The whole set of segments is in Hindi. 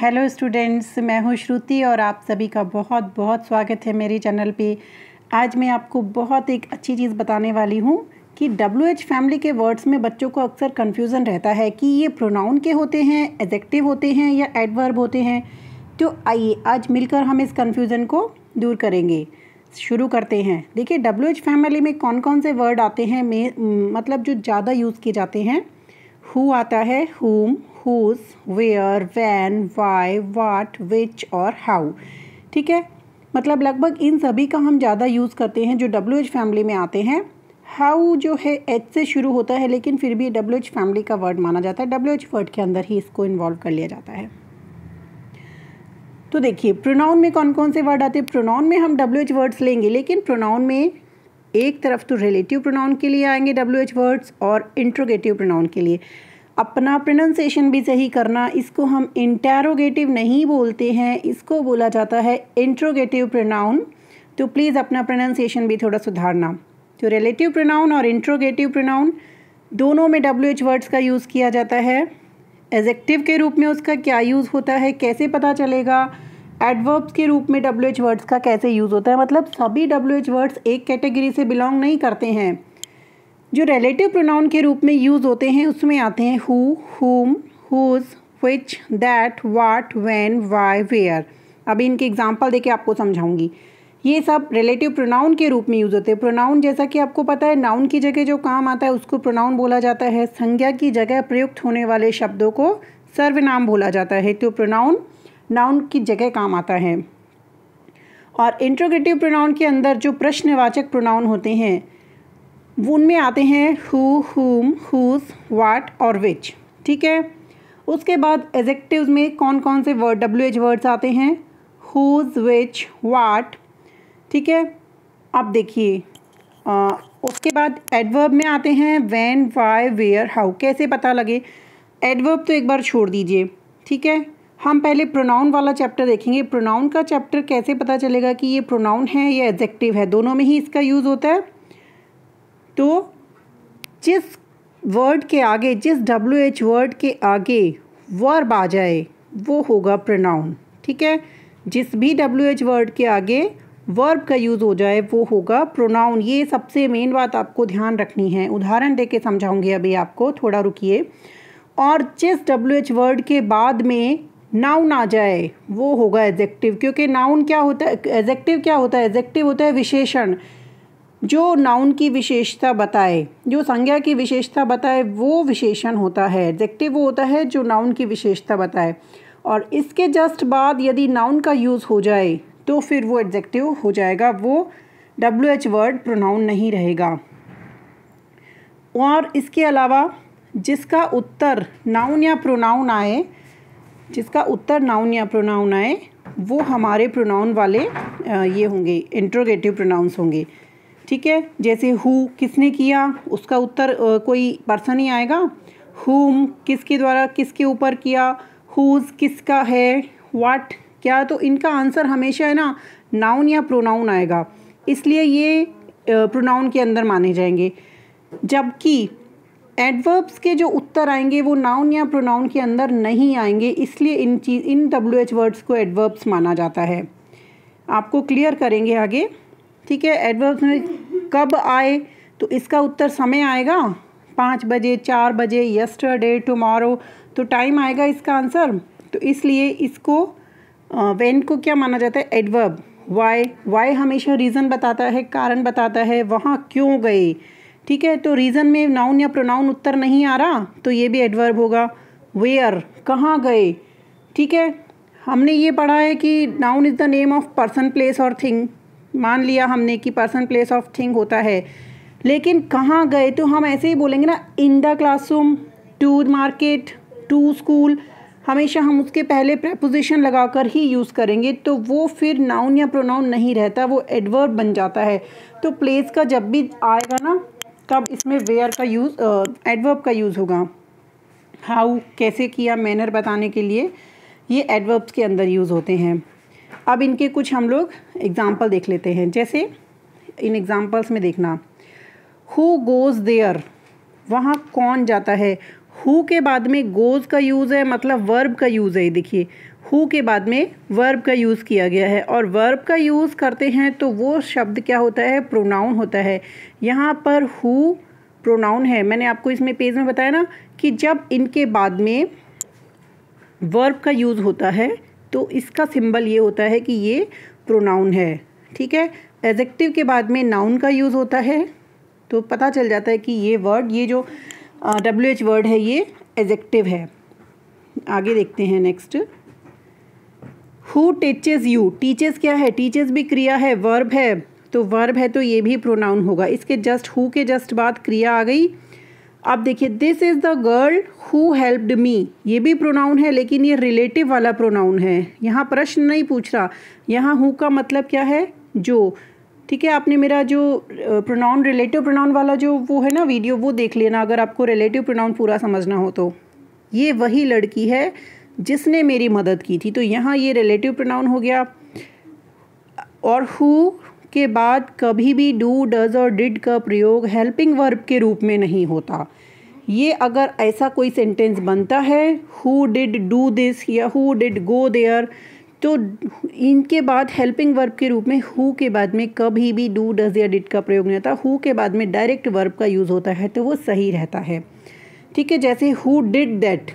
हेलो स्टूडेंट्स मैं हूं श्रुति और आप सभी का बहुत बहुत स्वागत है मेरे चैनल पे आज मैं आपको बहुत एक अच्छी चीज़ बताने वाली हूं कि डब्ल्यू एच फैमिली के वर्ड्स में बच्चों को अक्सर कन्फ्यूज़न रहता है कि ये प्रोनाउन के होते हैं एजेक्टिव होते हैं या एडवर्ब होते हैं तो आइए आज मिलकर हम इस कन्फ्यूज़न को दूर करेंगे शुरू करते हैं देखिए डब्ल्यू एच फैमिली में कौन कौन से वर्ड आते हैं मे मतलब जो ज़्यादा यूज़ किए जाते हैं हु आता है whom whose where when why what which और हाउ ठीक है मतलब लगभग इन सभी का हम ज़्यादा यूज़ करते हैं जो डब्ल्यू एच फैमिली में आते हैं हाउ जो है एच से शुरू होता है लेकिन फिर भी डब्ल्यू एच फैमिली का वर्ड माना जाता है डब्ल्यू एच वर्ड के अंदर ही इसको इन्वॉल्व कर लिया जाता है तो देखिए प्रोनाउन में कौन कौन से वर्ड आते हैं प्रोनाउन में हम डब्ल्यू एच वर्ड्स लेंगे लेकिन प्रोनाउन में एक तरफ तो रिलेटिव प्रोनाउन के लिए आएंगे डब्ल्यू एच वर्ड्स और इंट्रोगेटिव प्रोनाउन के लिए अपना प्रोनाउंसिएशन भी सही करना इसको हम इंटेरोगेटिव नहीं बोलते हैं इसको बोला जाता है इंट्रोगेटिव प्रोनाउन तो प्लीज़ अपना प्रोनाउंसिएशन भी थोड़ा सुधारना तो रिलेटिव प्रोनाउन और इंट्रोगेटिव प्रोनाउन दोनों में डब्ल्यू एच वर्ड्स का यूज़ किया जाता है एजेक्टिव के रूप में उसका क्या यूज़ होता है कैसे पता चलेगा एडवर्ब्स के रूप में डब्ल्यू एच वर्ड्स का कैसे यूज़ होता है मतलब सभी डब्ल्यू एच वर्ड्स एक कैटेगरी से बिलोंग नहीं करते हैं जो रिलेटिव प्रोनाउन के रूप में यूज़ होते हैं उसमें आते हैं who whom whose which that what when why where अभी इनके एग्जाम्पल देके आपको समझाऊंगी ये सब रिलेटिव प्रोनाउन के रूप में यूज़ होते हैं प्रोनाउन जैसा कि आपको पता है नाउन की जगह जो काम आता है उसको प्रोनाउन बोला जाता है संज्ञा की जगह प्रयुक्त होने वाले शब्दों को सर्वनाम बोला जाता है तो प्रोनाउन नाउन की जगह काम आता है और इंट्रोगेटिव प्रोनाउन के अंदर जो प्रश्नवाचक प्रोनाउन होते हैं उनमें आते हैं हु हुम हुज वाट और विच ठीक है उसके बाद एजेक्टिव में कौन कौन से वर्ड डब्ल्यू एच वर्ड्स आते हैं हुज विच वाट ठीक है आप देखिए उसके बाद एडवर्ब में आते हैं वैन वाई वेयर हाउ कैसे पता लगे एडवर्ब तो एक बार छोड़ दीजिए ठीक है हम पहले प्रोनाउन वाला चैप्टर देखेंगे प्रोनाउन का चैप्टर कैसे पता चलेगा कि ये प्रोनाउन है या एडजेक्टिव है दोनों में ही इसका यूज़ होता है तो जिस वर्ड के आगे जिस डब्ल्यू एच वर्ड के आगे वर्ब आ जाए वो होगा प्रोनाउन ठीक है जिस भी डब्ल्यू एच वर्ड के आगे वर्ब का यूज़ हो जाए वो होगा प्रोनाउन ये सबसे मेन बात आपको ध्यान रखनी है उदाहरण दे के समझाऊँगी अभी आपको थोड़ा रुकिए और जिस डब्ल्यू एच वर्ड के बाद में नाउन आ जाए वो होगा एजेक्टिव क्योंकि नाउन क्या होता है एजेक्टिव क्या होता है एजेक्टिव होता है विशेषण जो नाउन की विशेषता बताए जो संज्ञा की विशेषता बताए वो विशेषण होता है एडजेक्टिव वो होता है जो नाउन की विशेषता बताए और इसके जस्ट बाद यदि नाउन का यूज़ हो जाए तो फिर वो एडजेक्टिव हो जाएगा वो डब्ल्यू एच वर्ड प्रोनाउन नहीं रहेगा और इसके अलावा जिसका उत्तर नाउन या प्रोनाउन आए जिसका उत्तर नाउन या प्रोनाउन आए वो हमारे प्रोनाउन वाले ये होंगे इंट्रोगेटिव प्रोनाउंस होंगे ठीक है जैसे हु किसने किया उसका उत्तर कोई पर्सन ही आएगा हुम किसके द्वारा किसके ऊपर किया हुज किसका है वाट क्या तो इनका आंसर हमेशा है ना नाउन या प्रोनाउन आएगा इसलिए ये प्रोनाउन के अंदर माने जाएंगे जबकि एडवर्ब्स के जो उत्तर आएंगे वो नाउन या प्रोनाउन के अंदर नहीं आएंगे इसलिए इन चीज़ इन डब्ल्यू एच वर्ड्स को एडवर्ब्स माना जाता है आपको क्लियर करेंगे आगे ठीक है एडवर्ब में कब आए तो इसका उत्तर समय आएगा पाँच बजे चार बजे यस्टरडे टुमारो तो टाइम आएगा इसका आंसर तो इसलिए इसको वेन को क्या माना जाता है एडवर्ब वाई वाई हमेशा रीज़न बताता है कारण बताता है वहाँ क्यों गए ठीक है तो रीज़न में नाउन या प्रोनाउन उत्तर नहीं आ रहा तो ये भी एडवर्ब होगा वेयर कहाँ गए ठीक है हमने ये पढ़ा है कि noun is the name of person place और थिंग मान लिया हमने कि पर्सन प्लेस ऑफ थिंग होता है लेकिन कहाँ गए तो हम ऐसे ही बोलेंगे ना in the classroom to market to school हमेशा हम उसके पहले प्रपोजिशन लगाकर ही यूज़ करेंगे तो वो फिर नाउन या प्रोनाउन नहीं रहता वो एडवर्ब बन जाता है तो प्लेस का जब भी आएगा ना तब इसमें वेयर का यूज़ एडवर्ब का यूज़ होगा हाउ कैसे किया मैनर बताने के लिए ये एडवर्ब्स के अंदर यूज़ होते हैं अब इनके कुछ हम लोग एग्ज़ाम्पल देख लेते हैं जैसे इन एग्ज़ाम्पल्स में देखना हु गोज़ देयर वहाँ कौन जाता है हु के बाद में गोज़ का यूज़ है मतलब वर्ब का यूज़ है देखिए हु के बाद में वर्ब का यूज़ किया गया है और वर्ब का यूज़ करते हैं तो वो शब्द क्या होता है प्रोनाउन होता है यहाँ पर हु प्रोनाउन है मैंने आपको इसमें पेज में बताया ना कि जब इनके बाद में वर्ब का यूज़ होता है तो इसका सिंबल ये होता है कि ये प्रोनाउन है ठीक है एजेक्टिव के बाद में नाउन का यूज़ होता है तो पता चल जाता है कि ये वर्ड ये जो डब्ल्यू एच वर्ड है ये एजेक्टिव है आगे देखते हैं next who teaches you teaches क्या है टीचेज भी क्रिया है वर्ब है तो वर्ब है तो ये भी प्रोनाउन होगा इसके जस्ट हु के जस्ट बाद क्रिया आ गई अब देखिए this is the girl who helped me ये भी प्रोनाउन है लेकिन ये रिलेटिव वाला प्रोनाउन है यहाँ प्रश्न नहीं पूछ रहा यहाँ हु का मतलब क्या है जो ठीक है आपने मेरा जो प्रोनाउन रिलेटिव प्रोनाउन वाला जो वो है ना वीडियो वो देख लेना अगर आपको रिलेटिव प्रोनाउन पूरा समझना हो तो ये वही लड़की है जिसने मेरी मदद की थी तो यहाँ ये रिलेटिव प्रोनाउन हो गया और हु के बाद कभी भी डू डज और डिड का प्रयोग हेल्पिंग वर्ब के रूप में नहीं होता ये अगर ऐसा कोई सेंटेंस बनता है हु डिड डू दिस या हु डिड गो देयर तो इनके बाद हेल्पिंग वर्ब के रूप में हु के बाद में कभी भी डू डज या डिड का प्रयोग नहीं होता हु के बाद में डायरेक्ट वर्ब का यूज़ होता है तो वो सही रहता है ठीक है जैसे हु डिड दैट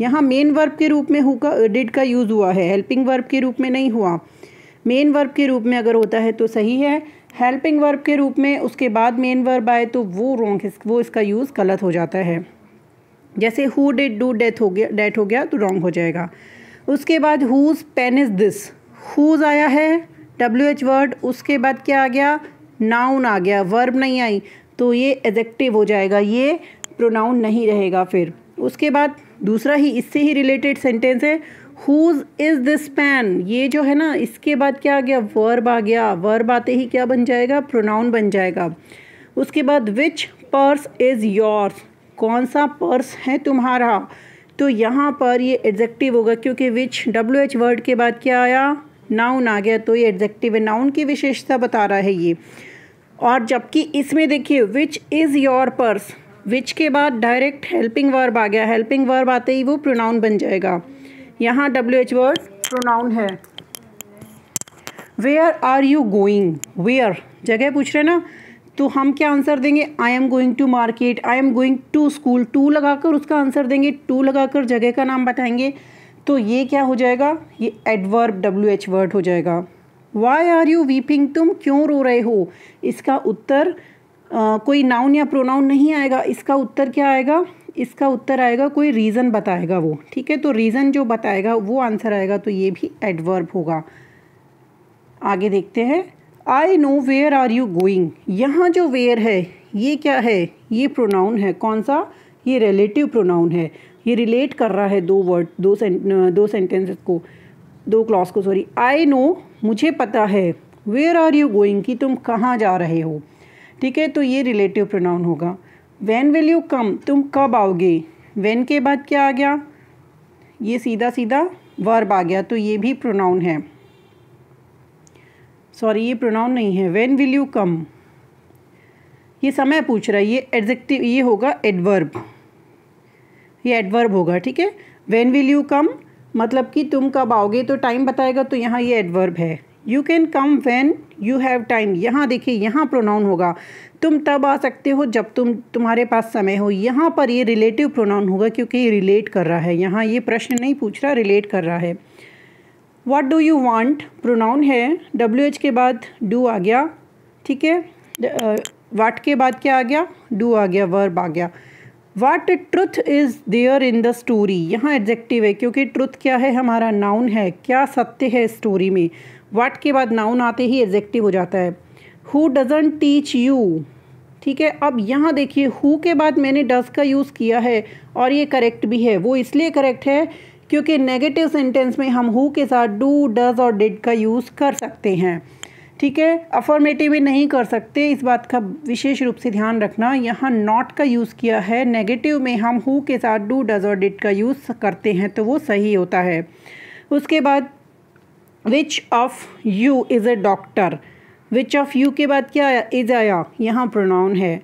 यहाँ मेन वर्ब के रूप में हु का डिड का यूज़ हुआ है हेल्पिंग वर्ब के रूप में नहीं हुआ मेन वर्ब के रूप में अगर होता है तो सही है हेल्पिंग वर्ब के रूप में उसके बाद मेन वर्ब आए तो वो रॉन्ग वो इसका यूज़ गलत हो जाता है जैसे हु डिड डू डेथ हो गया डेथ हो गया तो रॉन्ग हो जाएगा उसके बाद whose pen is this whose आया है डब्ल्यू एच वर्ड उसके बाद क्या आ गया नाउन आ गया वर्ब नहीं आई तो ये एजेक्टिव हो जाएगा ये प्रोनाउन नहीं रहेगा फिर उसके बाद दूसरा ही इससे ही रिलेटेड सेंटेंस है हुज इज़ दिस पैन ये जो है ना इसके बाद क्या आ गया वर्ब आ गया वर्ब आते ही क्या बन जाएगा प्रोनाउन बन जाएगा उसके बाद विच पर्स इज़ योर्स कौन सा पर्स है तुम्हारा तो यहाँ पर ये एग्जेक्टिव होगा क्योंकि विच डब्ल्यू एच वर्ड के बाद क्या आया नाउन आ गया तो ये एडजेक्टिव है नाउन की विशेषता बता रहा है ये और जबकि इसमें देखिए which is your purse which के बाद डायरेक्ट हेल्पिंग वर्ब आ गया हेल्पिंग वर्ब आते ही वो प्रोनाउन बन जाएगा यहाँ डब्ल्यू एच वर्ड प्रोनाउन है where are you going where जगह पूछ रहे ना तो हम क्या आंसर देंगे I am going to market I am going to school to लगाकर उसका आंसर देंगे टू लगाकर जगह का नाम बताएंगे तो ये क्या हो जाएगा ये एडवर्ब डब्ल्यू एच वर्ड हो जाएगा वाई आर यू वीपिंग तुम क्यों रो रहे हो इसका उत्तर आ, कोई नाउन या प्रोनाउन नहीं आएगा इसका उत्तर क्या आएगा इसका उत्तर आएगा कोई रीज़न बताएगा वो ठीक है तो रीज़न जो बताएगा वो आंसर आएगा तो ये भी एडवर्ब होगा आगे देखते हैं I know where are you going यहाँ जो वेयर है ये क्या है ये प्रोनाउन है कौन सा ये रिलेटिव प्रोनाउन है ये रिलेट कर रहा है दो वर्ड दो सें, दो सेंटेंसेस को दो क्लॉस को सॉरी आई नो मुझे पता है वेयर आर यू गोइंग कि तुम कहाँ जा रहे हो ठीक है तो ये रिलेटिव प्रोनाउन होगा वैन विल यू कम तुम कब आओगे वैन के बाद क्या आ गया ये सीधा सीधा वर्ब आ गया तो ये भी प्रोनाउन है सॉरी ये प्रोनाउन नहीं है वैन विल यू कम ये समय पूछ रहा है ये एडजेक्टिव ये होगा एडवर्ब ये एडवर्ब होगा ठीक है वैन विल यू कम मतलब कि तुम कब आओगे तो टाइम बताएगा तो यहाँ ये एडवर्ब है you can come when you have time यहाँ देखिए यहाँ प्रोनाउन होगा तुम तब आ सकते हो जब तुम तुम्हारे पास समय हो यहाँ पर ये रिलेटिव प्रोनाउन होगा क्योंकि ये रिलेट कर रहा है यहाँ ये प्रश्न नहीं पूछ रहा रिलेट कर रहा है what do you want pronoun है डब्ल्यू एच के बाद डू आ गया ठीक है वाट के बाद क्या आ गया डू आ गया वर्ब आ गया what truth is there in the story यहाँ एडजेक्टिव है क्योंकि ट्रुथ क्या है हमारा नाउन है क्या सत्य है स्टोरी में वाट के बाद नाउन आते ही एजेक्टिव हो जाता है हु डजन टीच यू ठीक है अब यहाँ देखिए हु के बाद मैंने डज का यूज़ किया है और ये करेक्ट भी है वो इसलिए करेक्ट है क्योंकि नेगेटिव सेंटेंस में हम हु के साथ डू डज और डिड का यूज़ कर सकते हैं ठीक है अफॉर्मेटिव भी नहीं कर सकते इस बात का विशेष रूप से ध्यान रखना यहाँ नॉट का यूज़ किया है नेगेटिव में हम हु के साथ डू डज और डिड का यूज़ करते हैं तो वो सही होता है उसके बाद which of you is a doctor which of you के बाद क्या आया इज़ आया यहाँ प्रोनाउन है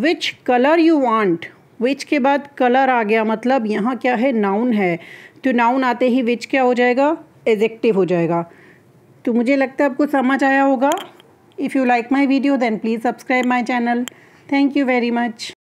which colour you want which के बाद कलर आ गया मतलब यहाँ क्या है नाउन है तो नाउन आते ही विच क्या हो जाएगा एजेक्टिव हो जाएगा तो मुझे लगता है आपको समझ आया होगा if you like my video then please subscribe my channel thank you very much